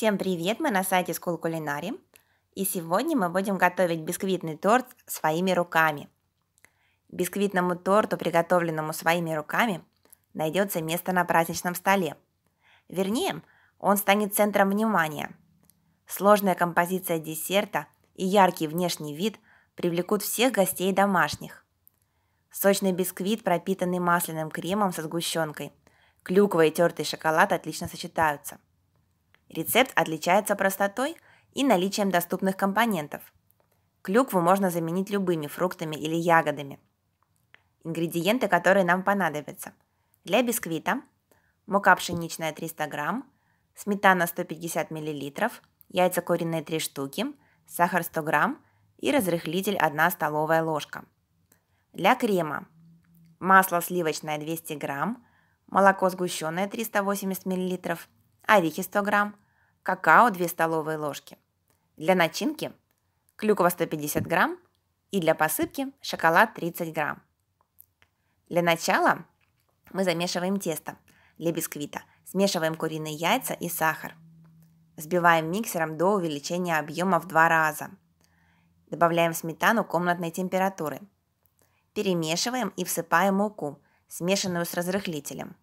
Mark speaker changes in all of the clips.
Speaker 1: Всем привет, мы на сайте School Culinary, и сегодня мы будем готовить бисквитный торт своими руками. Бисквитному торту, приготовленному своими руками, найдется место на праздничном столе. Вернее, он станет центром внимания. Сложная композиция десерта и яркий внешний вид привлекут всех гостей домашних. Сочный бисквит, пропитанный масляным кремом со сгущенкой, клюква и тертый шоколад отлично сочетаются – Рецепт отличается простотой и наличием доступных компонентов. Клюкву можно заменить любыми фруктами или ягодами. Ингредиенты, которые нам понадобятся. Для бисквита мука пшеничная 300 грамм, сметана 150 миллилитров, яйца куриные 3 штуки, сахар 100 грамм и разрыхлитель 1 столовая ложка. Для крема масло сливочное 200 грамм, молоко сгущенное 380 миллилитров орехи 100 грамм, какао 2 столовые ложки. Для начинки клюква 150 грамм и для посыпки шоколад 30 грамм. Для начала мы замешиваем тесто для бисквита, смешиваем куриные яйца и сахар. Взбиваем миксером до увеличения объема в два раза. Добавляем сметану комнатной температуры. Перемешиваем и всыпаем муку, смешанную с разрыхлителем.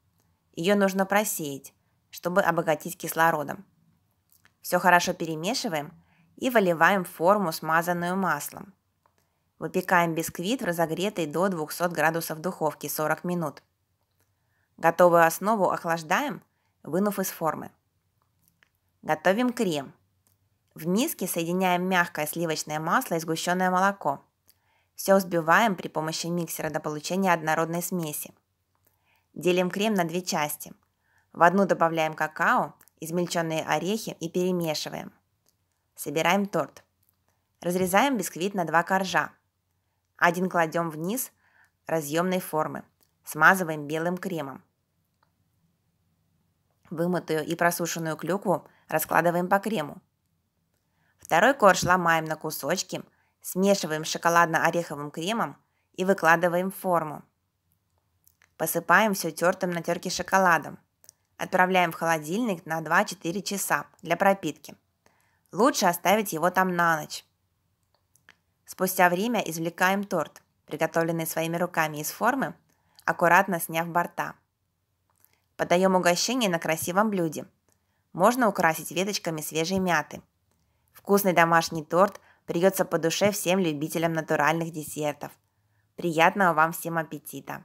Speaker 1: Ее нужно просеять, чтобы обогатить кислородом. Все хорошо перемешиваем и выливаем в форму, смазанную маслом. Выпекаем бисквит в разогретой до 200 градусов духовке 40 минут. Готовую основу охлаждаем, вынув из формы. Готовим крем. В миске соединяем мягкое сливочное масло и сгущенное молоко. Все взбиваем при помощи миксера до получения однородной смеси. Делим крем на две части – в одну добавляем какао, измельченные орехи и перемешиваем. Собираем торт. Разрезаем бисквит на два коржа. Один кладем вниз разъемной формы. Смазываем белым кремом. Вымытую и просушенную клюкву раскладываем по крему. Второй корж ломаем на кусочки, смешиваем с шоколадно-ореховым кремом и выкладываем в форму. Посыпаем все тертым на терке шоколадом – Отправляем в холодильник на 2-4 часа для пропитки. Лучше оставить его там на ночь. Спустя время извлекаем торт, приготовленный своими руками из формы, аккуратно сняв борта. Подаем угощение на красивом блюде. Можно украсить веточками свежей мяты. Вкусный домашний торт придется по душе всем любителям натуральных десертов. Приятного вам всем аппетита!